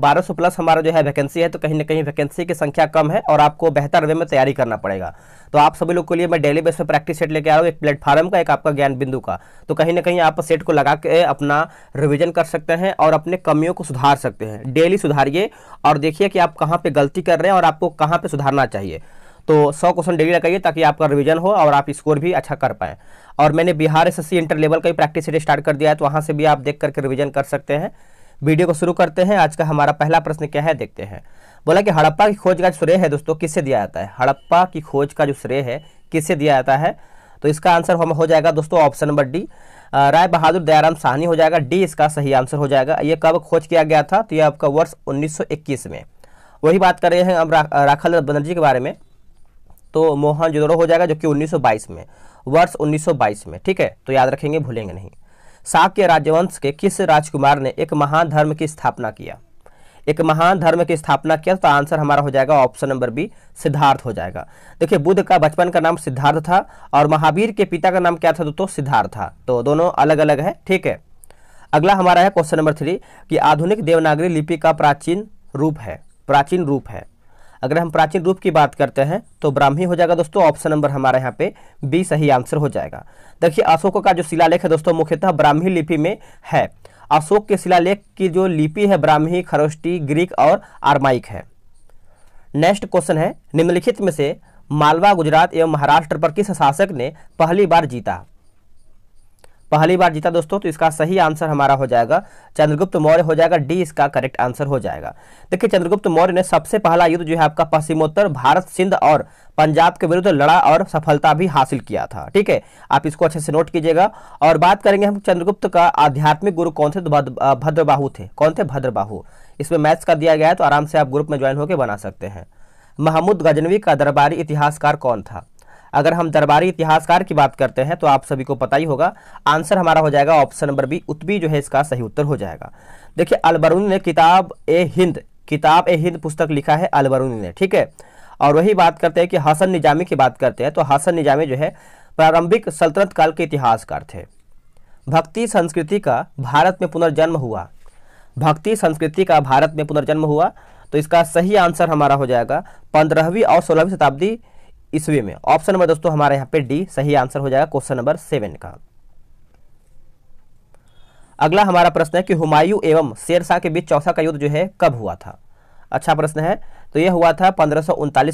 बारह सौ प्लस हमारा जो है वैकेंसी है तो कहीं ना कहीं वैकेंसी की संख्या कम है और आपको बेहतर वे में तैयारी करना पड़ेगा तो आप सभी लोग के लिए मैं डेली बेस पर प्रैक्टिस सेट लेके आ रहा हूँ एक प्लेटफार्म का एक आपका ज्ञान बिंदु का तो कहीं ना कहीं आप सेट को लगा के अपना रिविजन कर सकते हैं और अपने कमियों को सुधार सकते हैं डेली सुधारिए और देखिए कि आप कहाँ पर गलती कर रहे हैं और आपको कहाँ पर सुधारना चाहिए तो सौ क्वेश्चन डेली लगाइए ताकि आपका रिवीजन हो और आप स्कोर भी अच्छा कर पाएँ और मैंने बिहार एस इंटर लेवल का ही प्रैक्टिस सेट स्टार्ट कर दिया है तो वहाँ से भी आप देख करके रिवीजन कर सकते हैं वीडियो को शुरू करते हैं आज का हमारा पहला प्रश्न क्या है देखते हैं बोला कि हड़प्पा की खोज का श्रेय है दोस्तों किससे दिया जाता है हड़प्पा की खोज का जो श्रेय है किससे दिया जाता है तो इसका आंसर हम हो जाएगा दोस्तों option number D Rai Bahadur Dayaram Sahni हो जाएगा डी इसका सही आंसर हो जाएगा ये कब खोज किया गया था तो ये आपका वर्ष 1921 में वही बात कर रहे हैं अब रा, राखल बनर्जी के बारे में तो मोहन जोदड़ो हो जाएगा जो कि 1922 में वर्ष 1922 में ठीक है तो याद रखेंगे भूलेंगे नहीं शाक्य राजवंश के किस राजकुमार ने एक महान धर्म की स्थापना किया एक महान धर्म की स्थापना किया तो आंसर हमारा हो जाएगा ऑप्शन नंबर बी सिद्धार्थ हो जाएगा देखिए बुद्ध का बचपन का नाम सिद्धार्थ था और महावीर के पिता का नाम क्या था दोस्तों सिद्धार्थ था तो दोनों अलग अलग है ठीक है अगला हमारा है क्वेश्चन नंबर थ्री कि आधुनिक देवनागरी लिपि का प्राचीन रूप है प्राचीन रूप है अगर हम प्राचीन रूप की बात करते हैं तो ब्राह्मी हो जाएगा दोस्तों ऑप्शन नंबर हमारे यहाँ पे बी सही आंसर हो जाएगा देखिए अशोक का जो शिलालेख है दोस्तों मुख्यतः ब्राह्मी लिपि में है अशोक के शिलालेख की जो लिपि है ब्राह्मी खरोष्टी ग्रीक और आर्माइक है नेक्स्ट क्वेश्चन है निम्नलिखित में से मालवा गुजरात एवं महाराष्ट्र पर किस शासक ने पहली बार जीता पहली बार जीता दोस्तों तो इसका सही आंसर हमारा हो जाएगा चंद्रगुप्त मौर्य हो जाएगा डी इसका करेक्ट आंसर हो जाएगा देखिए चंद्रगुप्त मौर्य ने सबसे पहला युद्ध जो है आपका पश्चिमोत्तर भारत सिंध और पंजाब के विरुद्ध लड़ा और सफलता भी हासिल किया था ठीक है आप इसको अच्छे से नोट कीजिएगा और बात करेंगे हम चंद्रगुप्त का आध्यात्मिक गुरु कौन थे तो भद्रबाहु थे कौन थे भद्रबाहु इसमें मैथ्स का दिया गया है तो आराम से आप ग्रुप में ज्वाइन होकर बना सकते हैं महमूद गजनवी का दरबारी इतिहासकार कौन था अगर हम दरबारी इतिहासकार की बात करते हैं तो आप सभी को पता ही होगा आंसर हमारा हो जाएगा ऑप्शन नंबर बी उत्बी जो है इसका सही उत्तर हो जाएगा देखिए अलबरून ने किताब ए हिंद किताब ए हिंद पुस्तक लिखा है अलबरून ने ठीक है और वही बात करते हैं कि हसन निजामी की बात करते हैं तो हसन निजामी जो है प्रारंभिक सल्तनत काल के इतिहासकार थे भक्ति संस्कृति का भारत में पुनर्जन्म हुआ भक्ति संस्कृति का भारत में पुनर्जन्म हुआ तो इसका सही आंसर हमारा हो जाएगा पंद्रहवीं और सोलहवीं शताब्दी इस वे में ऑप्शन नंबर दोस्तों हमारे यहां पे डी सही आंसर हो जाएगा क्वेश्चन नंबर सेवन का अगला हमारा प्रश्न है कि हुमायूं एवं शेरशाह के बीच चौथा का युद्ध जो है कब हुआ था अच्छा प्रश्न है तो यह हुआ था पंद्रह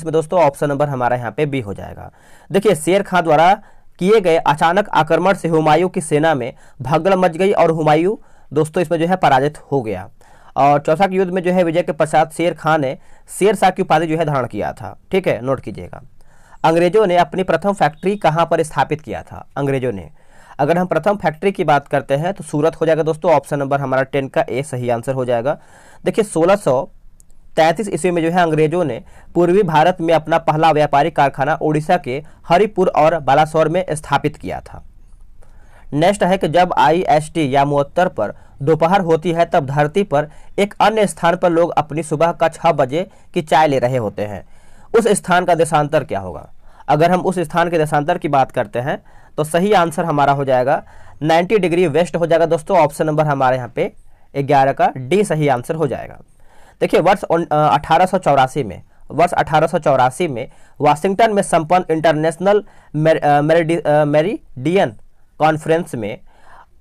में दोस्तों ऑप्शन नंबर हमारा यहाँ पे बी हो जाएगा देखिए शेर खां द्वारा किए गए अचानक आक्रमण से हुमायूं की सेना में भगदड़ मच गई और हुमायूं दोस्तों इसमें जो है पराजित हो गया और चौथा के युद्ध में जो है विजय के पश्चात शेर खां ने शेर शाह की उपाधि जो है धारण किया था ठीक है नोट कीजिएगा अंग्रेजों ने अपनी प्रथम फैक्ट्री कहाँ पर स्थापित किया था अंग्रेजों ने अगर हम प्रथम फैक्ट्री की बात करते हैं तो सूरत हो जाएगा दोस्तों ऑप्शन नंबर हमारा टेन का ए सही आंसर हो जाएगा देखिए सोलह सौ तैंतीस ईस्वी में जो है अंग्रेजों ने पूर्वी भारत में अपना पहला व्यापारिक कारखाना ओडिशा के हरिपुर और बालासोर में स्थापित किया था नेक्स्ट है कि जब आईएसटी या मुहत्तर पर दोपहर होती है तब धरती पर एक अन्य स्थान पर लोग अपनी सुबह का छः बजे की चाय ले रहे होते हैं उस स्थान का देशांतर क्या होगा अगर हम उस स्थान के देशांतर की बात करते हैं तो सही आंसर हमारा हो जाएगा 90 डिग्री वेस्ट हो जाएगा दोस्तों ऑप्शन नंबर हमारे यहाँ पे ग्यारह का डी सही आंसर हो जाएगा देखिए वर्ष अठारह में वर्ष अठारह में वाशिंगटन में संपन्न इंटरनेशनल मेरिडियन कॉन्फ्रेंस में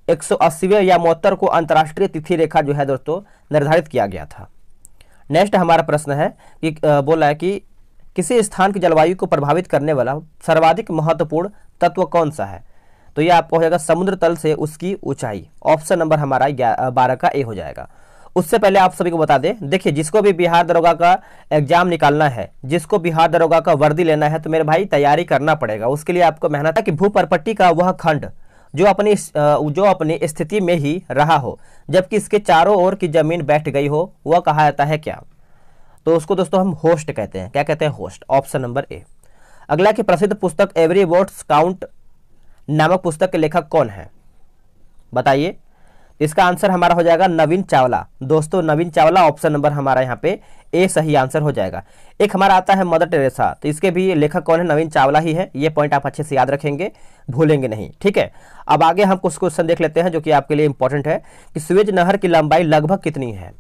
एक सौ या मोहत्तर को अंतर्राष्ट्रीय तिथि रेखा जो है दोस्तों निर्धारित किया गया था नेक्स्ट हमारा प्रश्न है कि बोला है कि किसी स्थान की जलवायु को प्रभावित करने वाला सर्वाधिक महत्वपूर्ण तत्व कौन सा है तो यह आपको हो जाएगा समुद्र तल से उसकी ऊंचाई ऑप्शन नंबर हमारा बारह का ए हो जाएगा उससे पहले आप सभी को बता दें देखिए जिसको भी बिहार दरोगा का एग्जाम निकालना है जिसको बिहार दरोगा का वर्दी लेना है तो मेरे भाई तैयारी करना पड़ेगा उसके लिए आपको मेहनत है कि भूपरपट्टी का वह खंड जो अपनी जो अपनी स्थिति में ही रहा हो जबकि इसके चारों ओर की जमीन बैठ गई हो वह कहा जाता है क्या तो उसको दोस्तों हम होस्ट कहते हैं क्या कहते हैं होस्ट ऑप्शन नंबर ए अगला की प्रसिद्ध पुस्तक एवरी वर्ड्स काउंट नामक पुस्तक के लेखक कौन है बताइए इसका आंसर हमारा हो जाएगा नवीन चावला दोस्तों नवीन चावला ऑप्शन नंबर हमारा यहाँ पे ए सही आंसर हो जाएगा एक हमारा आता है मदर टेरेसा तो इसके भी लेखक कौन है नवीन चावला ही है ये पॉइंट आप अच्छे से याद रखेंगे भूलेंगे नहीं ठीक है अब आगे हम कुछ क्वेश्चन देख लेते हैं जो कि आपके लिए इंपॉर्टेंट है कि स्वेज नहर की लंबाई लगभग कितनी है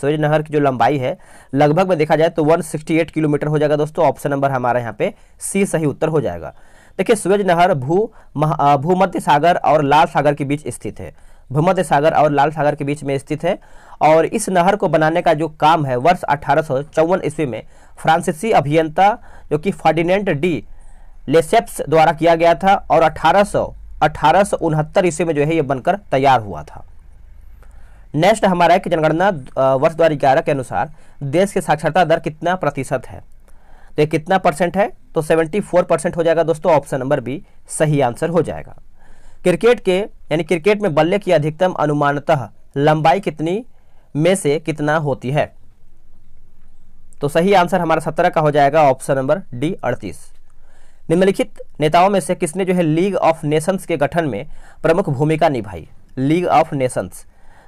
सवेज नहर की जो लंबाई है लगभग में देखा जाए तो 168 किलोमीटर हो जाएगा दोस्तों ऑप्शन नंबर हमारे यहाँ पे सी सही उत्तर हो जाएगा देखिए सूरज नहर भू भूमध्य सागर और लाल सागर के बीच स्थित है भूमध्य सागर और लाल सागर के बीच में स्थित है और इस नहर को बनाने का जो काम है वर्ष अठारह ईस्वी में फ्रांसीसी अभियंता जो कि फर्डिनेंट डी लेसेप्स द्वारा किया गया था और अठारह सौ ईस्वी में जो है ये बनकर तैयार हुआ था नेक्स्ट हमारा है कि जनगणना वर्ष दो के अनुसार देश की साक्षरता दर कितना प्रतिशत है तो ये कितना परसेंट है तो 74 परसेंट हो जाएगा दोस्तों ऑप्शन नंबर बी सही आंसर हो जाएगा क्रिकेट के यानी क्रिकेट में बल्ले की अधिकतम अनुमानतः लंबाई कितनी में से कितना होती है तो सही आंसर हमारा सत्रह का हो जाएगा ऑप्शन नंबर डी अड़तीस निम्नलिखित नेताओं में से किसने जो है लीग ऑफ नेशंस के गठन में प्रमुख भूमिका निभाई लीग ऑफ नेशंस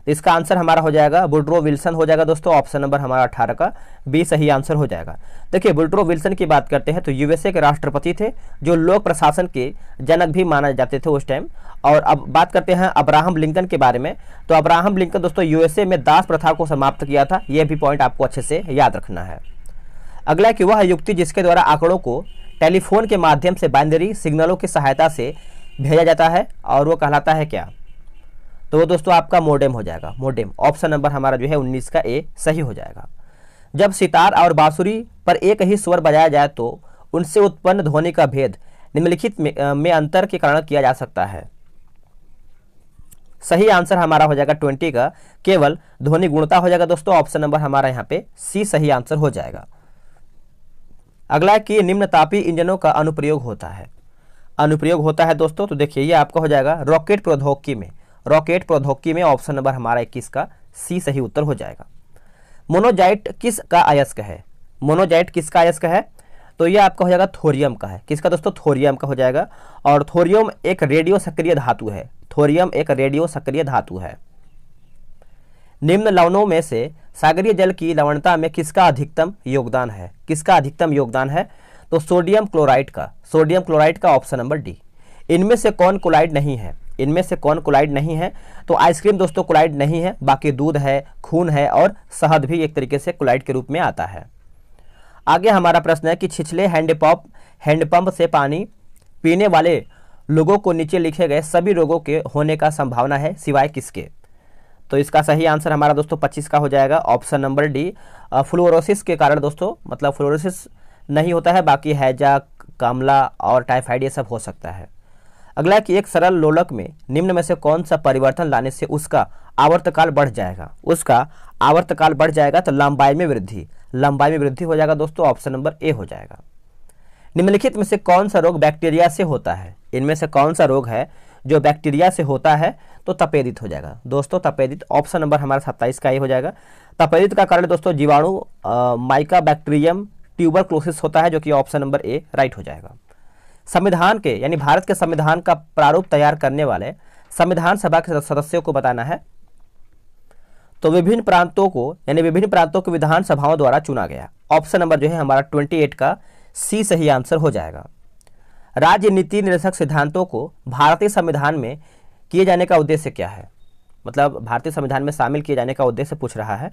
इसका आंसर हमारा हो जाएगा बुल्ड्रो विल्सन हो जाएगा दोस्तों ऑप्शन नंबर हमारा अठारह का बी सही आंसर हो जाएगा देखिए बुल्ड्रो विल्सन की बात करते हैं तो यूएसए के राष्ट्रपति थे जो लोक प्रशासन के जनक भी माना जाते थे उस टाइम और अब बात करते हैं अब्राहम लिंकन के बारे में तो अब्राहम लिंकन दोस्तों यूएसए में दास प्रथा को समाप्त किया था यह भी पॉइंट आपको अच्छे से याद रखना है अगला कि वह युक्ति जिसके द्वारा आंकड़ों को टेलीफोन के माध्यम से बाइंडरी सिग्नलों की सहायता से भेजा जाता है और वो कहलाता है क्या तो वो दोस्तों आपका मोडेम हो जाएगा मोडेम ऑप्शन नंबर हमारा जो है उन्नीस का ए सही हो जाएगा जब सितार और बांसुरी पर एक ही स्वर बजाया जाए तो उनसे उत्पन्न ध्वनि का भेद निम्नलिखित में, में अंतर के कारण किया जा सकता है सही आंसर हमारा हो जाएगा ट्वेंटी का केवल ध्वनि गुणता हो जाएगा दोस्तों ऑप्शन नंबर हमारा यहाँ पे सी सही आंसर हो जाएगा अगला कि निम्न तापी इंजनों का अनुप्रयोग होता है अनुप्रयोग होता है दोस्तों तो देखिए ये आपका हो जाएगा रॉकेट प्रौद्योगिकी में रॉकेट प्रौद्योगिकी में ऑप्शन नंबर हमारा इक्कीस का सी सही उत्तर हो जाएगा मोनोजाइट किस का अयस्क है मोनोजाइट किसका अयस्क है तो ये आपका हो जाएगा थोरियम का है किसका दोस्तों थोरियम का हो जाएगा और थोरियम एक रेडियो सक्रिय धातु है थोरियम एक रेडियो सक्रिय धातु है निम्न लवणों में से सागरीय जल की लवणता में किसका अधिकतम योगदान है किसका अधिकतम योगदान है तो सोडियम क्लोराइड का सोडियम क्लोराइड का ऑप्शन नंबर डी इनमें से कौन क्लोराइड नहीं है इनमें से कौन कोलाइड नहीं है तो आइसक्रीम दोस्तों कोलाइड नहीं है बाकी दूध है खून है और शहद भी एक तरीके से कोलाइड के रूप में आता है आगे हमारा प्रश्न है कि छिछले हैंडपॉप हैंडपम्प से पानी पीने वाले लोगों को नीचे लिखे गए सभी रोगों के होने का संभावना है सिवाय किसके तो इसका सही आंसर हमारा दोस्तों पच्चीस का हो जाएगा ऑप्शन नंबर डी फ्लोरोसिस के कारण दोस्तों मतलब फ्लोरोसिस नहीं होता है बाकी हैजा कामला और टाइफाइड ये सब हो सकता है अगला कि एक सरल लोलक में निम्न में से कौन सा परिवर्तन लाने से उसका आवर्तकाल बढ़ जाएगा उसका आवर्तकाल बढ़ जाएगा तो लंबाई में वृद्धि लंबाई में वृद्धि हो जाएगा दोस्तों ऑप्शन नंबर ए हो जाएगा निम्नलिखित में से कौन सा रोग बैक्टीरिया से होता है इनमें से कौन सा रोग है जो बैक्टीरिया से होता है तो तपेदित हो जाएगा दोस्तों तपेदित ऑप्शन नंबर हमारा सत्ताईस का ही हो जाएगा तपेदित का कारण दोस्तों जीवाणु माइका बैक्टीरियम ट्यूबर क्लोसिस होता है जो कि ऑप्शन नंबर ए राइट हो जाएगा संविधान के यानी भारत के संविधान का प्रारूप तैयार करने वाले संविधान सभा के सदस्यों को बताना है तो विभिन्न प्रांतों को यानी विभिन्न प्रांतों को विधानसभाओं द्वारा चुना गया ऑप्शन नंबर जो है हमारा ट्वेंटी एट का सी सही आंसर हो जाएगा राज्य नीति निर्देशक सिद्धांतों को भारतीय संविधान में किए जाने का उद्देश्य क्या है मतलब भारतीय संविधान में शामिल किए जाने का उद्देश्य पूछ रहा है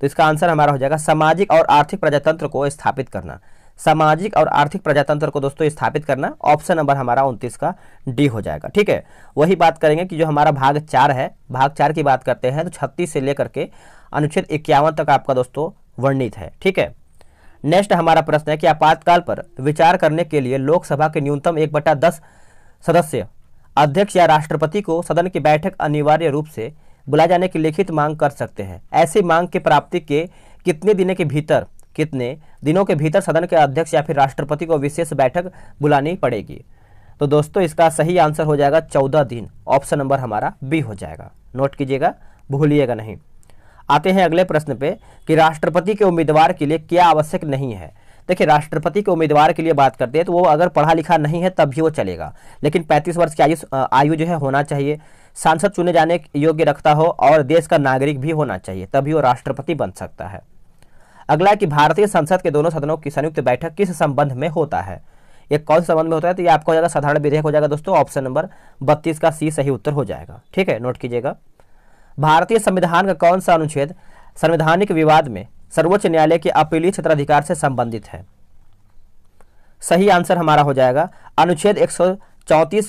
तो इसका आंसर हमारा हो जाएगा सामाजिक और आर्थिक प्रजातंत्र को स्थापित करना सामाजिक और आर्थिक प्रजातंत्र को दोस्तों स्थापित करना ऑप्शन नंबर हमारा उनतीस का डी हो जाएगा ठीक है वही बात करेंगे कि जो हमारा भाग चार है भाग चार की बात करते हैं तो छत्तीस से लेकर के अनुच्छेद इक्यावन तक आपका दोस्तों वर्णित है ठीक है नेक्स्ट हमारा प्रश्न है कि आपातकाल पर विचार करने के लिए लोकसभा के न्यूनतम एक बटा दस सदस्य अध्यक्ष या राष्ट्रपति को सदन की बैठक अनिवार्य रूप से बुलाए जाने की लिखित मांग कर सकते हैं ऐसी मांग की प्राप्ति के कितने दिनों के भीतर कितने दिनों के भीतर सदन के अध्यक्ष या फिर राष्ट्रपति को विशेष बैठक बुलानी पड़ेगी तो दोस्तों इसका सही आंसर हो जाएगा चौदह दिन ऑप्शन नंबर हमारा बी हो जाएगा नोट कीजिएगा भूलिएगा नहीं आते हैं अगले प्रश्न पे कि राष्ट्रपति के उम्मीदवार के लिए क्या आवश्यक नहीं है देखिए राष्ट्रपति के उम्मीदवार के लिए बात करते हैं तो वो अगर पढ़ा लिखा नहीं है तब भी वो चलेगा लेकिन 35 वर्ष की आयु आयु जो है होना चाहिए सांसद चुने जाने योग्य रखता हो और देश का नागरिक भी होना चाहिए तभी वो राष्ट्रपति बन सकता है अगला कि भारतीय संसद के दोनों सदनों की संयुक्त बैठक किस संबंध में होता है ये कौन से संबंध में होता है तो ये आपका हो जाएगा साधारण विधेयक हो जाएगा दोस्तों ऑप्शन नंबर बत्तीस का सी सही उत्तर हो जाएगा ठीक है नोट कीजिएगा भारतीय संविधान का कौन सा अनुच्छेद संवैधानिक विवाद में सर्वोच्च न्यायालय के अपीलीय क्षेत्राधिकार से संबंधित है सही आंसर हमारा हो जाएगा अनुच्छेद 134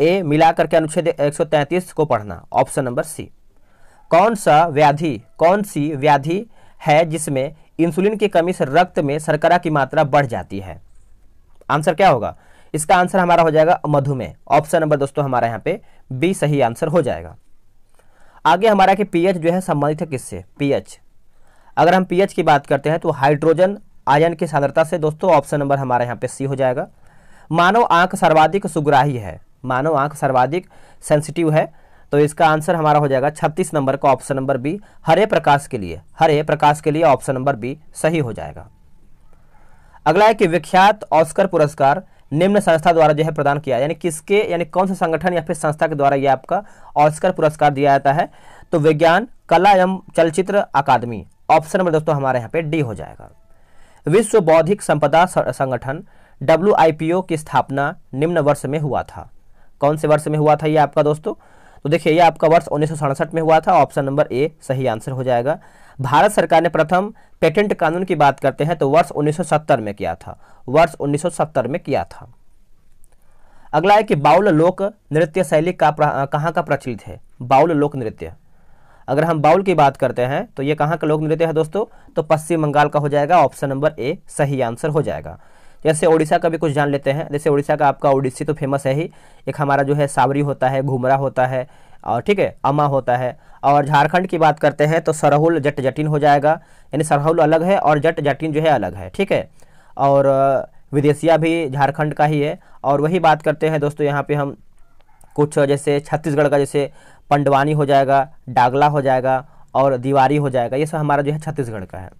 ए मिला करके अनुच्छेद 133 को पढ़ना ऑप्शन नंबर सी कौन सा व्याधि कौन सी व्याधि है जिसमें इंसुलिन की कमी से रक्त में सरकरा की मात्रा बढ़ जाती है आंसर क्या होगा इसका आंसर हमारा हो जाएगा मधुमेह ऑप्शन नंबर दोस्तों हमारा यहाँ पे बी सही आंसर हो जाएगा आगे हमारा कि पीएच जो है संबंधित है किससे पीएच अगर हम पीएच की बात करते हैं तो हाइड्रोजन आयन की सांद्रता से दोस्तों ऑप्शन नंबर हमारा यहाँ पे सी हो जाएगा मानव आंख सर्वाधिक सुग्राही है मानव आंख सर्वाधिक सेंसिटिव है तो इसका आंसर हमारा हो जाएगा 36 नंबर का ऑप्शन नंबर बी हरे प्रकाश के लिए हरे प्रकाश के लिए ऑप्शन नंबर बी सही हो जाएगा अगला है कि विख्यात ऑस्कर पुरस्कार निम्न संस्था द्वारा जो है प्रदान किया यानी किसके यानी कौन सा संगठन या फिर संस्था के द्वारा यह आपका ऑस्कर पुरस्कार दिया जाता है तो विज्ञान कला एवं चलचित्र अकादमी ऑप्शन नंबर दोस्तों हमारे यहाँ पे डी हो जाएगा विश्व बौद्धिक संपदा संगठन डब्ल्यू की स्थापना निम्न वर्ष में हुआ था कौन से वर्ष में हुआ था यह आपका दोस्तों तो देखिए ये आपका वर्ष उन्नीस में हुआ था ऑप्शन नंबर ए सही आंसर हो जाएगा भारत सरकार ने प्रथम पेटेंट कानून की बात करते हैं तो वर्ष 1970 में किया था वर्ष 1970 में किया था अगला है कि बाउल लोक नृत्य शैली का कहाँ का प्रचलित है बाउल लोक नृत्य अगर हम बाउल की बात करते हैं तो ये कहाँ का लोक नृत्य है दोस्तों तो पश्चिम बंगाल का हो जाएगा ऑप्शन नंबर ए सही आंसर हो जाएगा जैसे उड़ीसा का भी कुछ जान लेते हैं जैसे उड़ीसा का आपका उड़ीसी तो फेमस है ही एक हमारा जो है सावरी होता है घुमरा होता है और ठीक है अमा होता है और झारखंड की बात करते हैं तो सरहुल जट जटिन हो जाएगा यानी सरहुल अलग है और जट जटिन जो है अलग है ठीक है और विदेशिया भी झारखंड का ही है और वही बात करते हैं दोस्तों यहाँ पे हम कुछ जैसे छत्तीसगढ़ का जैसे पंडवानी हो जाएगा डागला हो जाएगा और दीवारी हो जाएगा ये सब हमारा जो है छत्तीसगढ़ का है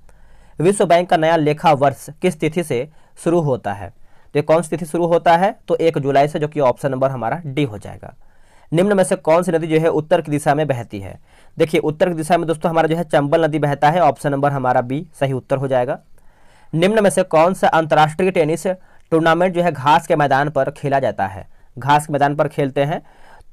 विश्व बैंक का नया लेखा वर्ष किस तिथि से शुरू होता है तो कौन सी तिथि शुरू होता है तो एक जुलाई से जो कि ऑप्शन नंबर हमारा डी हो जाएगा निम्न में से कौन सी नदी जो है उत्तर की दिशा में बहती है देखिए उत्तर की दिशा में दोस्तों हमारा जो है चंबल नदी बहता है ऑप्शन नंबर हमारा बी सही उत्तर हो जाएगा निम्न में से कौन सा अंतर्राष्ट्रीय टेनिस टूर्नामेंट जो है घास के मैदान पर खेला जाता है घास के मैदान पर खेलते हैं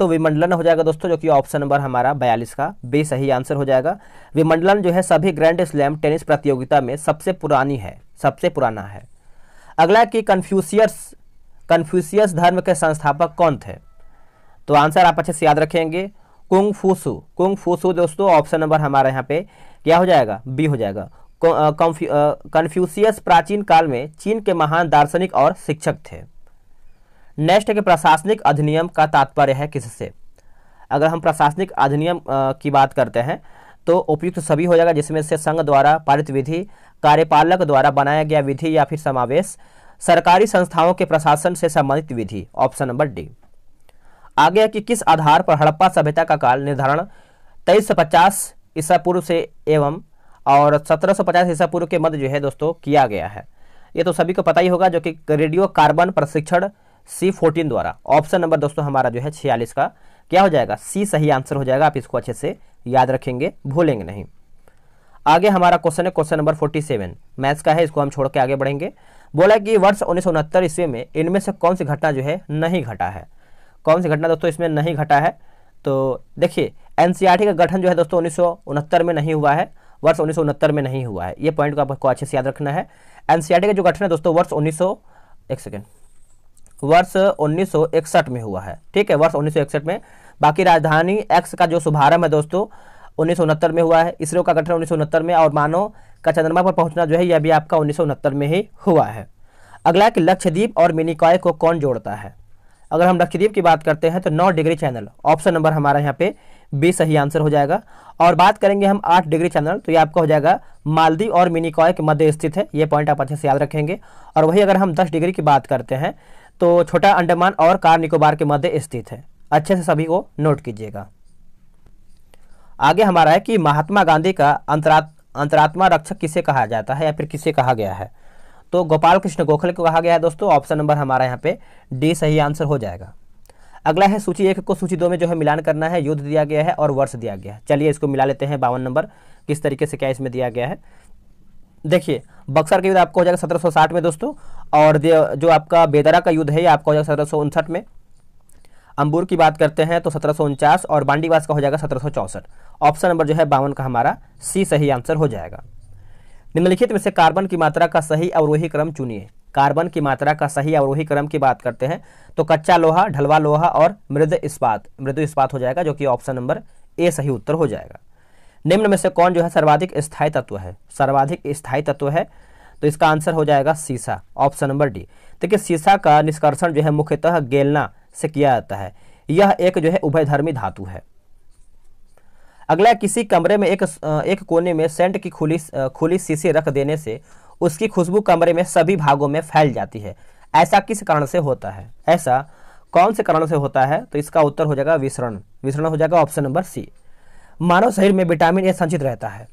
तो विमंडलन हो जाएगा दोस्तों जो कि ऑप्शन नंबर हमारा बयालीस का बी सही आंसर हो जाएगा विमंडलन जो है सभी ग्रैंड स्लैम टेनिस प्रतियोगिता में सबसे पुरानी है सबसे पुराना है अगला कि कन्फ्यूशियस कन्फ्यूशियस धर्म के संस्थापक कौन थे तो आंसर आप अच्छे से याद रखेंगे कुंग फूसू कुंग फूसू दोस्तों ऑप्शन नंबर हमारे यहाँ पे क्या हो जाएगा बी हो जाएगा कन्फ्यूशियस प्राचीन काल में चीन के महान दार्शनिक और शिक्षक थे नेक्स्ट है कि प्रशासनिक अधिनियम का तात्पर्य है किससे अगर हम प्रशासनिक अधिनियम की बात करते हैं तो उपयुक्त सभी हो जाएगा जिसमें से संघ द्वारा पारित विधि कार्यपालक द्वारा बनाया गया विधि या फिर समावेश सरकारी संस्थाओं के प्रशासन से संबंधित विधि ऑप्शन नंबर डी आगे है कि किस आधार पर हड़प्पा सभ्यता का काल निर्धारण तेईस सौ पचास ईसा पूर्व से एवं और सत्रह सौ पचास ईसा पूर्व के मध्य जो है दोस्तों किया गया है ये तो सभी को पता ही होगा जो कि रेडियो कार्बन प्रशिक्षण सी फोर्टीन द्वारा ऑप्शन नंबर दोस्तों हमारा जो है छियालीस का क्या हो जाएगा सी सही आंसर हो जाएगा आप इसको अच्छे से याद रखेंगे भूलेंगे नहीं आगे हमारा क्वेश्चन है question number forty seven maths का है इसको हम छोड़ के आगे बढ़ेंगे बोला कि वर्ष उन्नीस सौ ईस्वी में इनमें से कौन सी घटना जो है नहीं घटा है कौन सी घटना दोस्तों इसमें नहीं घटा है तो देखिए एन e का गठन जो है दोस्तों उन्नीस में नहीं हुआ है वर्ष उन्नीस में नहीं हुआ है ये पॉइंट को आपको अच्छे से याद रखना है एन e का जो गठन है दोस्तों वर्ष उन्नीस एक सेकेंड वर्ष 1961 में हुआ है ठीक है वर्ष 1961 में बाकी राजधानी एक्स का जो शुभारंभ है दोस्तों उन्नीस में हुआ है इसरो का गठन उन्नीस में और मानव का चंद्रमा पर पहुंचना जो है यह भी आपका उन्नीस में ही हुआ है अगला है कि लक्षद्वीप और मिनिकॉय को कौन जोड़ता है अगर हम लक्षद्वीप की बात करते हैं तो नौ डिग्री चैनल ऑप्शन नंबर हमारा यहाँ पे बी सही आंसर हो जाएगा और बात करेंगे हम आठ डिग्री चैनल तो ये आपका हो जाएगा मालदीव और मिनिकॉय के मध्य स्थित है ये पॉइंट आप अच्छे से याद रखेंगे और वही अगर हम दस डिग्री की बात करते हैं तो छोटा अंडमान और कार निकोबार के मध्य स्थित है अच्छे से सभी को नोट कीजिएगा आगे हमारा है कि महात्मा गांधी का अंतरात अंतरात्मा रक्षक किसे कहा जाता है या फिर किसे कहा गया है तो गोपाल कृष्ण गोखले को कहा गया है दोस्तों ऑप्शन नंबर हमारा यहाँ पे डी सही आंसर हो जाएगा अगला है सूची एक को सूची दो में जो है मिलान करना है युद्ध दिया गया है और वर्ष दिया गया है चलिए इसको मिला लेते हैं बावन नंबर किस तरीके से क्या इसमें दिया गया है देखिए बक्सर के युद्ध आपको हो जाएगा 1760 में दोस्तों और जो आपका बेदरा का युद्ध है ये आपका हो जाएगा सत्रह सौ उनसठ में अंबूर की बात करते हैं तो सत्रह उनचास और बांडीवास का हो जाएगा सत्रह ऑप्शन नंबर जो है बावन का हमारा सी सही आंसर हो जाएगा निम्नलिखित में से कार्बन की मात्रा का सही अवरोही क्रम चुनिए कार्बन की मात्रा का सही अवरोही क्रम की बात करते हैं तो कच्चा लोहा ढलवा लोहा और मृद इस्पात मृद इस्पात हो जाएगा जो कि ऑप्शन नंबर ए सही उत्तर हो जाएगा निम्न में से कौन जो है सर्वाधिक स्थायी तत्व है सर्वाधिक स्थायी तत्व है तो इसका आंसर हो जाएगा सीसा ऑप्शन नंबर डी देखिए सीसा का निष्कर्षण जो है मुख्यतः गेलना से किया जाता है यह एक जो है उभयधर्मी धातु है अगला किसी कमरे में एक एक कोने में सेंट की खुली खुली शीशी रख देने से उसकी खुशबू कमरे में सभी भागों में फैल जाती है ऐसा किस कारण से होता है ऐसा कौन से कारण से होता है तो इसका उत्तर हो जाएगा विसरण विसरण हो जाएगा ऑप्शन नंबर सी मानव शरीर में विटामिन ए संचित रहता है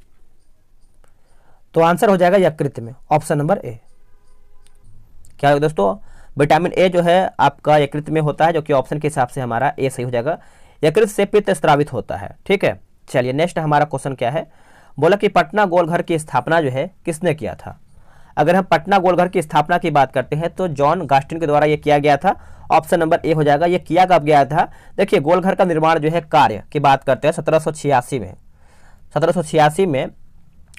तो आंसर हो जाएगा यकृत में ऑप्शन नंबर ए क्या होगा दोस्तों विटामिन ए जो है आपका यकृत में होता है जो कि ऑप्शन के हिसाब से हमारा ए सही हो जाएगा यकृत से पित्त स्त्रावित होता है ठीक है चलिए नेक्स्ट हमारा क्वेश्चन क्या है बोला कि पटना गोलघर की स्थापना जो है किसने किया था अगर हम पटना गोलघर की स्थापना की बात करते हैं तो जॉन गास्टिन के द्वारा यह किया गया था ऑप्शन नंबर ए हो जाएगा यह किया कब गया था देखिए गोलघर का निर्माण जो है कार्य की बात करते हैं सत्रह में सत्रह में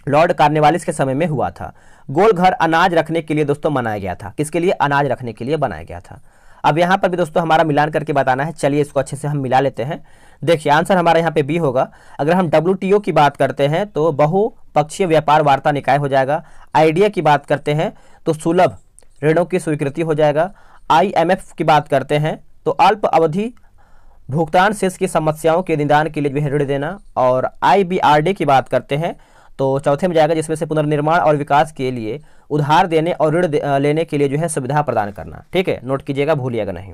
लॉर्ड कार्निवालिस के समय में हुआ था गोल घर अनाज रखने के लिए दोस्तों मनाया गया था किसके लिए अनाज रखने के लिए बनाया गया था अब यहाँ पर भी दोस्तों हमारा मिलान करके बताना है चलिए इसको अच्छे से हम मिला लेते हैं देखिए आंसर हमारा यहाँ पे बी होगा अगर हम डब्ल्यू की बात करते हैं तो बहुपक्षीय व्यापार वार्ता निकाय हो जाएगा आइडिया की बात करते हैं तो सुलभ ऋणों की स्वीकृति हो जाएगा आई की बात करते हैं तो अल्प अवधि भुगतान शेष की समस्याओं के निदान के लिए जो ऋण देना और आई की बात करते हैं तो चौथे में जाएगा जिसमें से पुनर्निर्माण और विकास के लिए उधार देने और ऋण दे, लेने के लिए जो है सुविधा प्रदान करना ठीक है नोट कीजिएगा भूलिएगा नहीं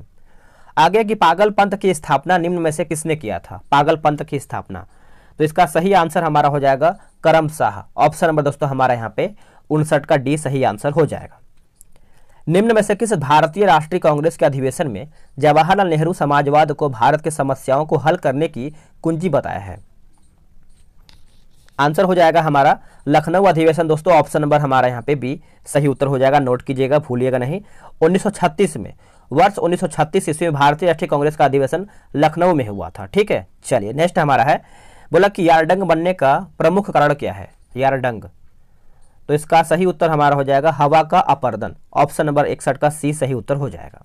आगे कि पागल पंथ की स्थापना निम्न में से किसने किया था पागल पंथ की स्थापना तो इसका सही आंसर हमारा हो जाएगा करम शाह ऑप्शन नंबर दोस्तों हमारा यहाँ पे उनसठ का डी सही आंसर हो जाएगा निम्न में से किस भारतीय राष्ट्रीय कांग्रेस के अधिवेशन में जवाहरलाल नेहरू समाजवाद को भारत की समस्याओं को हल करने की कुंजी बताया है आंसर हो जाएगा हमारा लखनऊ अधिवेशन दोस्तों ऑप्शन नंबर हमारा यहाँ पे बी सही उत्तर हो जाएगा नोट कीजिएगा भूलिएगा नहीं 1936 में वर्ष 1936 ईस्वी में भारतीय राष्ट्रीय कांग्रेस का अधिवेशन लखनऊ में हुआ था ठीक है चलिए नेक्स्ट हमारा है बोला कि यारडंग बनने का प्रमुख कारण क्या है यारडंग तो इसका सही उत्तर हमारा हो जाएगा हवा का अपर्दन ऑप्शन नंबर इकसठ का सी सही उत्तर हो जाएगा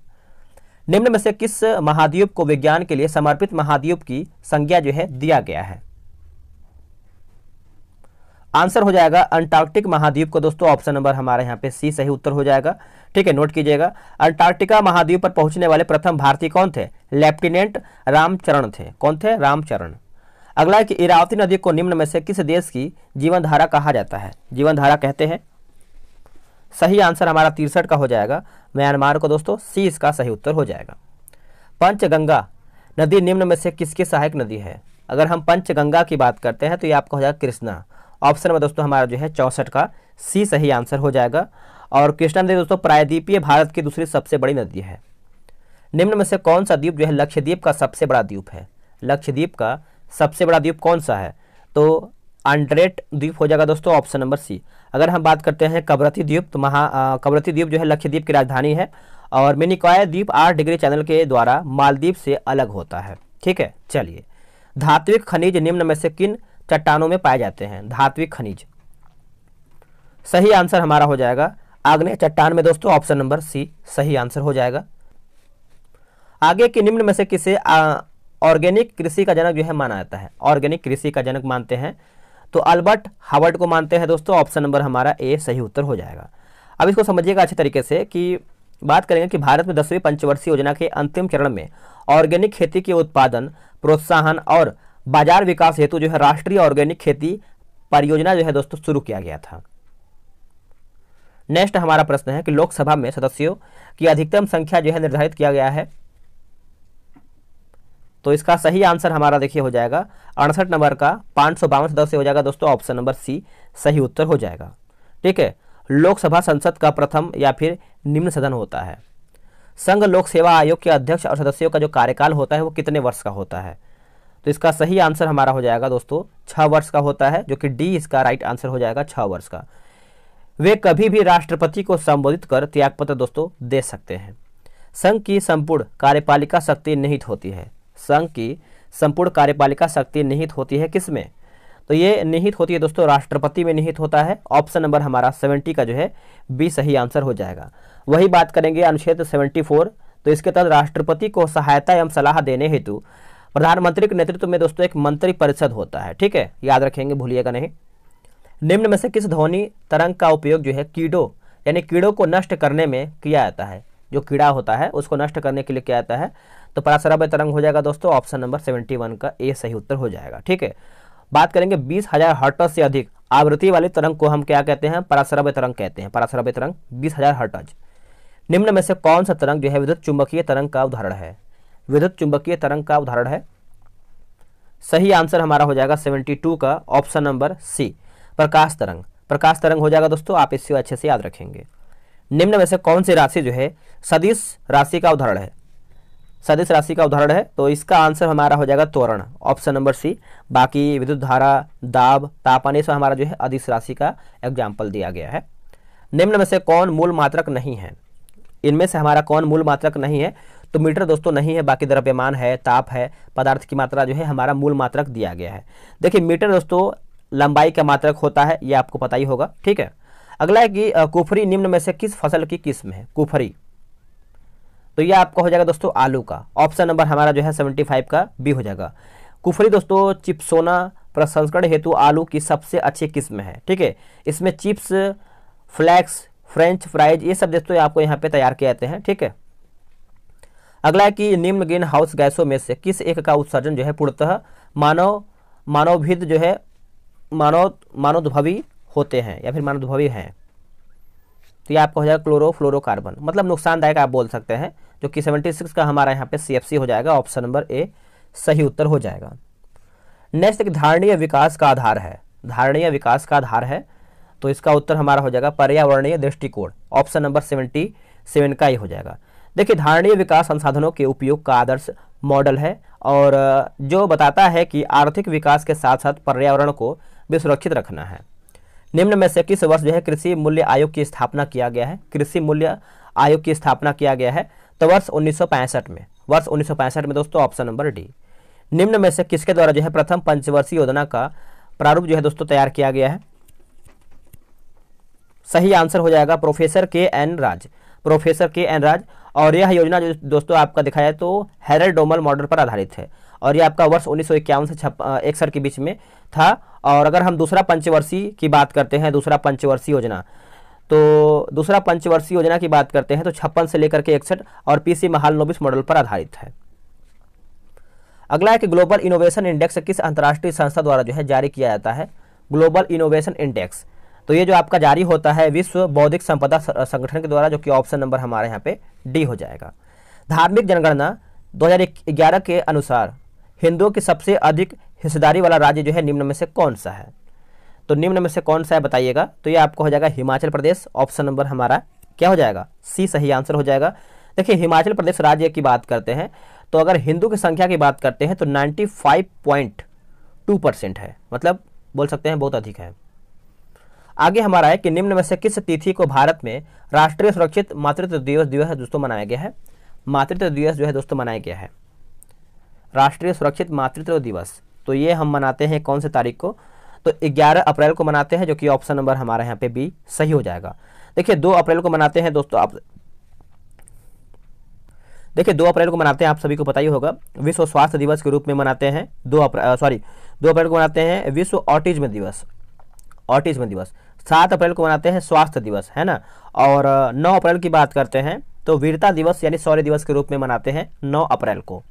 निम्न में से किस महाद्वीप को विज्ञान के लिए समर्पित महाद्वीप की संज्ञा जो है दिया गया है आंसर हो जाएगा अंटार्कटिक महाद्वीप को दोस्तों ऑप्शन नंबर हमारे यहाँ पे सी सही उत्तर हो जाएगा ठीक है नोट कीजिएगा अंटार्कटिका महाद्वीप पर पहुंचने वाले प्रथम भारतीय कौन थे लेफ्टिनेंट रामचरण थे कौन थे रामचरण अगला कि इरावती नदी को निम्न में से किस देश की जीवन धारा कहा जाता है जीवनधारा कहते हैं सही आंसर हमारा तिरसठ का हो जाएगा म्यांमार को दोस्तों सी इसका सही उत्तर हो जाएगा पंचगंगा नदी निम्न में से किसकी सहायक नदी है अगर हम पंचगंगा की बात करते हैं तो ये आपका हो जाएगा कृष्णा ऑप्शन में दोस्तों हमारा जो है चौंसठ का सी सही आंसर हो जाएगा और कृष्णा नदी दोस्तों प्रायद्वीपीय भारत की दूसरी सबसे बड़ी नदी है निम्न में से कौन सा द्वीप जो है लक्षद्वीप का सबसे बड़ा द्वीप है लक्षद्वीप का सबसे बड़ा द्वीप कौन सा है तो अंड्रेट द्वीप हो जाएगा दोस्तों ऑप्शन नंबर सी अगर हम बात करते हैं कबरती द्वीप तो महा कबरती द्वीप जो है लक्षद्वीप की राजधानी है और मिनिकॉय द्वीप आठ डिग्री चैनल के द्वारा मालदीप से अलग होता है ठीक है चलिए धात्विक खनिज निम्न में से किन चट्टानों में पाए जाते हैं धात्विक खनिज सही आंसर हमारा हो जाएगा आग्नेय चट्टान में दोस्तों ऑप्शन नंबर सी सही आंसर हो जाएगा आगे के निम्न में से किसे ऑर्गेनिक कृषि का जनक जो है माना जाता है ऑर्गेनिक कृषि का जनक मानते हैं तो अल्बर्ट हावर्ड को मानते हैं दोस्तों ऑप्शन नंबर हमारा ए सही उत्तर हो जाएगा अब इसको समझिएगा अच्छे तरीके से कि बात करेंगे कि भारत में दसवीं पंचवर्षीय योजना के अंतिम चरण में ऑर्गेनिक खेती के उत्पादन प्रोत्साहन और बाजार विकास हेतु जो है राष्ट्रीय ऑर्गेनिक खेती परियोजना जो है दोस्तों शुरू किया गया था नेक्स्ट हमारा प्रश्न है कि लोकसभा में सदस्यों की अधिकतम संख्या जो है निर्धारित किया गया है तो इसका सही आंसर हमारा देखिए हो जाएगा अड़सठ नंबर का पांच सौ बावन सदस्य हो जाएगा दोस्तों ऑप्शन नंबर सी सही उत्तर हो जाएगा ठीक है लोकसभा संसद का प्रथम या फिर निम्न सदन होता है संघ लोक सेवा आयोग के अध्यक्ष और सदस्यों का जो कार्यकाल होता है वो कितने वर्ष का होता है तो इसका सही आंसर हमारा हो जाएगा दोस्तों छह वर्ष का होता है जो कि डी इसका राइट आंसर हो जाएगा छः वर्ष का वे कभी भी राष्ट्रपति को संबोधित कर त्यागपत्र दोस्तों दे सकते हैं संघ की संपूर्ण कार्यपालिका शक्ति निहित होती है संघ की संपूर्ण कार्यपालिका शक्ति निहित होती है किसमें तो ये निहित होती है दोस्तों राष्ट्रपति में निहित होता है ऑप्शन नंबर हमारा सेवेंटी का जो है बी सही आंसर हो जाएगा वही बात करेंगे अनुच्छेद सेवेंटी फोर तो इसके तहत राष्ट्रपति को सहायता एवं सलाह देने हेतु प्रधानमंत्री के नेतृत्व में दोस्तों एक मंत्री परिषद होता है ठीक है याद रखेंगे भूलिएगा नहीं निम्न में से किस ध्वनि तरंग का उपयोग जो है कीड़ो यानी कीड़ों को नष्ट करने में किया जाता है जो कीड़ा होता है उसको नष्ट करने के लिए किया जाता है तो पराशराब तरंग हो जाएगा दोस्तों ऑप्शन नंबर सेवेंटी वन का ए सही उत्तर हो जाएगा ठीक है बात करेंगे बीस हजार हर्टज से अधिक आवृत्ति वाली तरंग को हम क्या कहते हैं पराशराब तरंग कहते हैं पराशराब तरंग बीस हजार हर्टज निम्न में से कौन सा तरंग जो है विद्युत चुंबकीय तरंग का उदाहरण है विद्युत चुंबकीय तरंग का उदाहरण है सही आंसर हमारा हो जाएगा 72 का ऑप्शन नंबर सी प्रकाश तरंग प्रकाश तरंग हो जाएगा दोस्तों आप इसको अच्छे से याद रखेंगे निम्न में से कौन सी राशि जो है सदिश राशि का उदाहरण है सदिश राशि का उदाहरण है तो इसका आंसर हमारा हो जाएगा त्वरण ऑप्शन नंबर सी बाकी विद्युत धारा दाब तापमान ये हमारा जो है अधिस राशि का एग्जाम्पल दिया गया है निम्न में से कौन मूल मात्रक नहीं है इनमें से हमारा कौन मूल मात्रक नहीं है तो मीटर दोस्तों नहीं है बाकी द्रव्यमान है ताप है पदार्थ की मात्रा जो है हमारा मूल मात्रक दिया गया है देखिए मीटर दोस्तों लंबाई का मात्रक होता है ये आपको पता ही होगा ठीक है अगला है कि कुफरी निम्न में से किस फसल की किस्म है कुफरी तो ये आपका हो जाएगा दोस्तों आलू का ऑप्शन नंबर हमारा जो है सेवेंटी फाइव का बी हो जाएगा कुफरी दोस्तों चिप्सोना प्रसंस्करण हेतु आलू की सबसे अच्छी किस्म है ठीक है इसमें चिप्स फ्लैक्स फ्रेंच फ्राइज ये सब दोस्तों आपको यहाँ पे तैयार किए जाते हैं ठीक है अगला है कि निम्न ग्रीन हाउस गैसों में से किस एक का उत्सर्जन जो है पूर्णतः मानव मानवभिद जो है मानव मानवद्भवी होते हैं या फिर मानवद्भवी हैं तो ये आपका हो जाएगा क्लोरो फ्लोरोकार्बन मतलब नुकसानदायक आप बोल सकते हैं जो कि सेवेंटी सिक्स का हमारा यहाँ पे सी हो जाएगा ऑप्शन नंबर ए सही उत्तर हो जाएगा नेक्स्ट एक धारणीय विकास का आधार है धारणीय विकास का आधार है तो इसका उत्तर हमारा हो जाएगा पर्यावरणीय दृष्टिकोण ऑप्शन नंबर सेवेंटी सेवन का ही हो जाएगा देखिए धारणीय विकास संसाधनों के उपयोग का आदर्श मॉडल है और जो बताता है कि आर्थिक विकास के साथ साथ पर्यावरण को भी सुरक्षित रखना है निम्न में से किस वर्ष जो है कृषि मूल्य आयोग की स्थापना किया गया है कृषि मूल्य आयोग की स्थापना किया गया है तो वर्ष उन्नीस में वर्ष उन्नीस में दोस्तों ऑप्शन नंबर डी निम्न में से किसके द्वारा जो है प्रथम पंचवर्षीय योजना का प्रारूप जो है दोस्तों तैयार किया गया है सही आंसर हो जाएगा professor K N Raj professor K N Raj और यह योजना जो दोस्तों आपका दिखाया तो हैरल डोमल मॉडल पर आधारित है और यह आपका वर्ष उन्नीस से छप इकसठ के बीच में था और अगर हम दूसरा पंचवर्षीय की बात करते हैं दूसरा पंचवर्षीय योजना तो दूसरा पंचवर्षीय योजना की बात करते हैं तो छप्पन से लेकर के इकसठ और पी सी महालनोबिस मॉडल पर आधारित है अगला है कि ग्लोबल इनोवेशन इंडेक्स किस अंतर्राष्ट्रीय संस्था द्वारा जो है जारी किया जाता है ग्लोबल इनोवेशन इंडेक्स तो ये जो आपका जारी होता है विश्व बौद्धिक संपदा संगठन के द्वारा जो कि ऑप्शन नंबर हमारे यहाँ पे डी हो जाएगा धार्मिक जनगणना 2011 के अनुसार हिंदुओं की सबसे अधिक हिस्सेदारी वाला राज्य जो है निम्न में से कौन सा है तो निम्न में से कौन सा है बताइएगा तो ये आपको हो जाएगा हिमाचल प्रदेश ऑप्शन नंबर हमारा क्या हो जाएगा सी सही आंसर हो जाएगा देखिए हिमाचल प्रदेश राज्य की बात करते हैं तो अगर हिंदू की संख्या की बात करते हैं तो 95.2 परसेंट है मतलब बोल सकते हैं बहुत अधिक है आगे हमारा है कि निम्न में से किस तिथि को भारत में राष्ट्रीय सुरक्षित मातृत्व दिवस जो है दोस्तों मनाया गया है मातृत्व दिवस जो है दोस्तों मनाया गया है राष्ट्रीय सुरक्षित मातृत्व दिवस तो ये हम मनाते हैं कौन से तारीख को तो 11 अप्रैल को मनाते हैं जो कि ऑप्शन नंबर हमारे यहाँ पे बी सही हो जाएगा देखिए 2 अप्रैल को मनाते हैं दोस्तों आप देखिए 2 अप्रैल को मनाते हैं आप सभी को पता ही होगा विश्व स्वास्थ्य दिवस के रूप में मनाते हैं 2 अप्रैल सॉरी 2 अप्रैल को मनाते हैं विश्व ऑटिज्म दिवस ऑटिज्म दिवस सात अप्रैल को मनाते हैं स्वास्थ्य दिवस है ना और नौ अप्रैल की बात करते हैं तो वीरता दिवस यानी शौर्य दिवस के रूप में मनाते हैं नौ अप्रैल को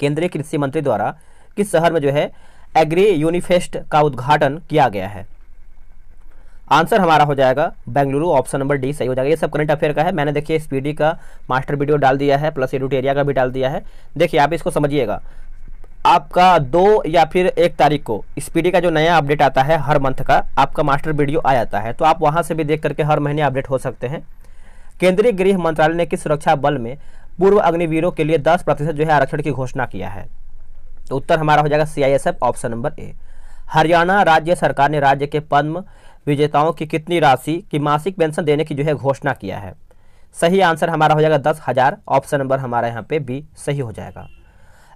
केंद्रीय कृषि मंत्री द्वारा किस शहर में जो है एग्री यूनिफेस्ट का उद्घाटन किया गया है आंसर हमारा हो जाएगा बेंगलुरु ऑप्शन नंबर डी सही हो जाएगा ये सब करंट अफेयर का है मैंने देखिए स्पीडी का मास्टर वीडियो डाल दिया है प्लस एडूट एरिया का भी डाल दिया है देखिए आप इसको समझिएगा आपका दो या फिर एक तारीख को स्पीडी का जो नया अपडेट आता है हर मंथ का आपका मास्टर वीडियो आ जाता है तो आप वहां से भी देख करके हर महीने अपडेट हो सकते हैं केंद्रीय गृह मंत्रालय ने किस सुरक्षा बल में पूर्व अग्निवीरों के लिए दस प्रतिशत जो है आरक्षण की घोषणा किया है तो उत्तर हमारा हो जाएगा C option number A Haryana राज्य सरकार ने राज्य के पद्म विजेताओं की कितनी राशि की मासिक पेंशन देने की जो है घोषणा किया है सही आंसर हमारा हो जाएगा दस हज़ार ऑप्शन नंबर हमारा यहाँ पे बी सही हो जाएगा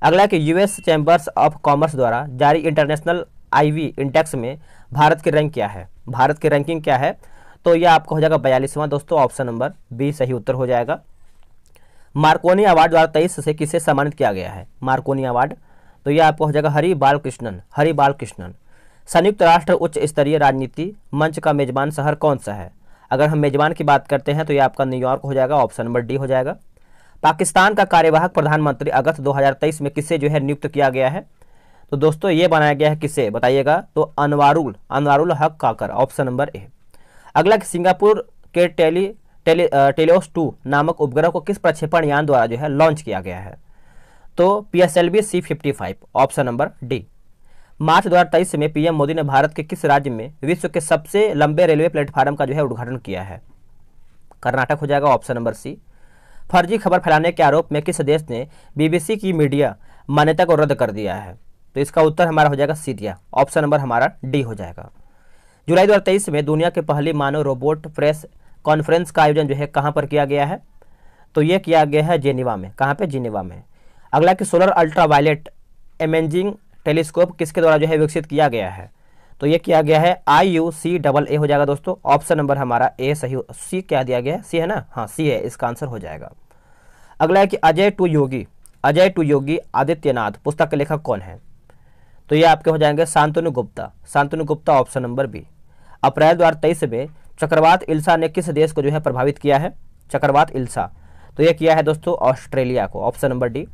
अगला कि यूएस चैम्बर्स ऑफ कॉमर्स द्वारा जारी इंटरनेशनल आईवी इंडेक्स में भारत की रैंक क्या है भारत की रैंकिंग क्या है तो यह आपका हो जाएगा बयालीसवां दोस्तों ऑप्शन नंबर बी सही उत्तर हो जाएगा मार्कोनी अवार्ड द्वारा तेईस से किसे सम्मानित किया गया है मार्कोनी अवार्ड तो यह आपको हो जाएगा हरि बालकृष्णन हरि बालकृष्णन संयुक्त राष्ट्र उच्च स्तरीय राजनीति मंच का मेजबान शहर कौन सा है अगर हम मेजबान की बात करते हैं तो यह आपका न्यूयॉर्क हो जाएगा ऑप्शन नंबर डी हो जाएगा पाकिस्तान का कार्यवाहक प्रधानमंत्री अगस्त 2023 में किससे जो है नियुक्त किया गया है तो दोस्तों ये बनाया गया है किससे बताइएगा तो अनवारुल अनवारुल हक काकर ऑप्शन नंबर ए अगला सिंगापुर के टेली टेली टू नामक उपग्रह को किस प्रक्षेपण यान द्वारा जो है लॉन्च किया गया है तो P S L V C fifty five option number D मार्च दो हज़ार तेईस में पीएम मोदी ने भारत के किस राज्य में विश्व के सबसे लंबे रेलवे प्लेटफार्म का जो है उद्घाटन किया है कर्नाटक हो जाएगा ऑप्शन नंबर सी फर्जी खबर फैलाने के आरोप में किस देश ने बीबीसी की मीडिया मान्यता को रद्द कर दिया है तो इसका उत्तर हमारा हो जाएगा सीरिया ऑप्शन नंबर हमारा डी हो जाएगा जुलाई दो में दुनिया के पहली मानव रोबोट प्रेस कॉन्फ्रेंस का आयोजन जो है कहाँ पर किया गया है तो ये किया गया है जेनेवा में कहाँ पे जेनेवा में अगला कि सोलर अल्ट्रावायलेट एमेंजिंग टेलीस्कोप किसके द्वारा जो है विकसित किया गया है तो ये किया गया है आई यू सी डबल ए हो जाएगा दोस्तों ऑप्शन नंबर हमारा ए सही सी क्या दिया गया है सी है ना हाँ सी है इसका आंसर हो जाएगा अगला है कि अजय टू योगी अजय टू योगी आदित्यनाथ पुस्तक के लेखक कौन है तो ये आपके हो जाएंगे Shantanu Gupta Shantanu Gupta option number B अप्रैल दो हज़ार में चक्रवात इल्सा ने किस देश को जो है प्रभावित किया है चक्रवात इल्सा तो यह किया है दोस्तों ऑस्ट्रेलिया को ऑप्शन नंबर डी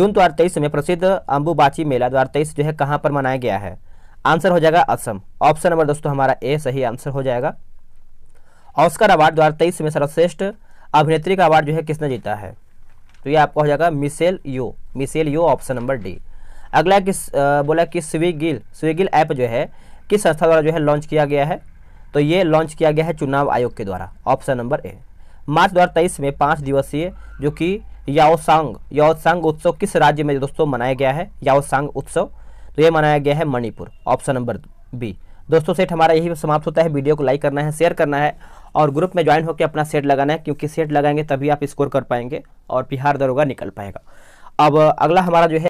जून दो में प्रसिद्ध अंबुबाची मेला दो जो है कहाँ पर मनाया गया है आंसर हो जाएगा असम ऑप्शन नंबर दोस्तों हमारा ए सही आंसर हो जाएगा ऑस्कर अवार्ड दो तेईस में सर्वश्रेष्ठ अभिनेत्री का अवार्ड जो है किसने जीता है तो ये आपका हो जाएगा Michelle Yeoh Michelle Yeoh option number D अगला किस आ, बोला कि स्विगिल स्विगिल ऐप जो है किस संस्था द्वारा जो है लॉन्च किया गया है तो ये लॉन्च किया गया है चुनाव आयोग के द्वारा ऑप्शन नंबर ए मार्च दो में पाँच दिवसीय जो कि याओसांग याओसांग उत्सव किस राज्य में दोस्तों मनाया गया है याओसांग उत्सव तो ये मनाया गया है मणिपुर ऑप्शन नंबर बी दोस्तों सेट हमारा यही समाप्त होता है वीडियो को लाइक करना है शेयर करना है और ग्रुप में ज्वाइन होकर अपना सेट लगाना है क्योंकि सेट लगाएंगे तभी आप स्कोर कर पाएंगे और बिहार दरोगा निकल पाएगा अब अगला हमारा जो है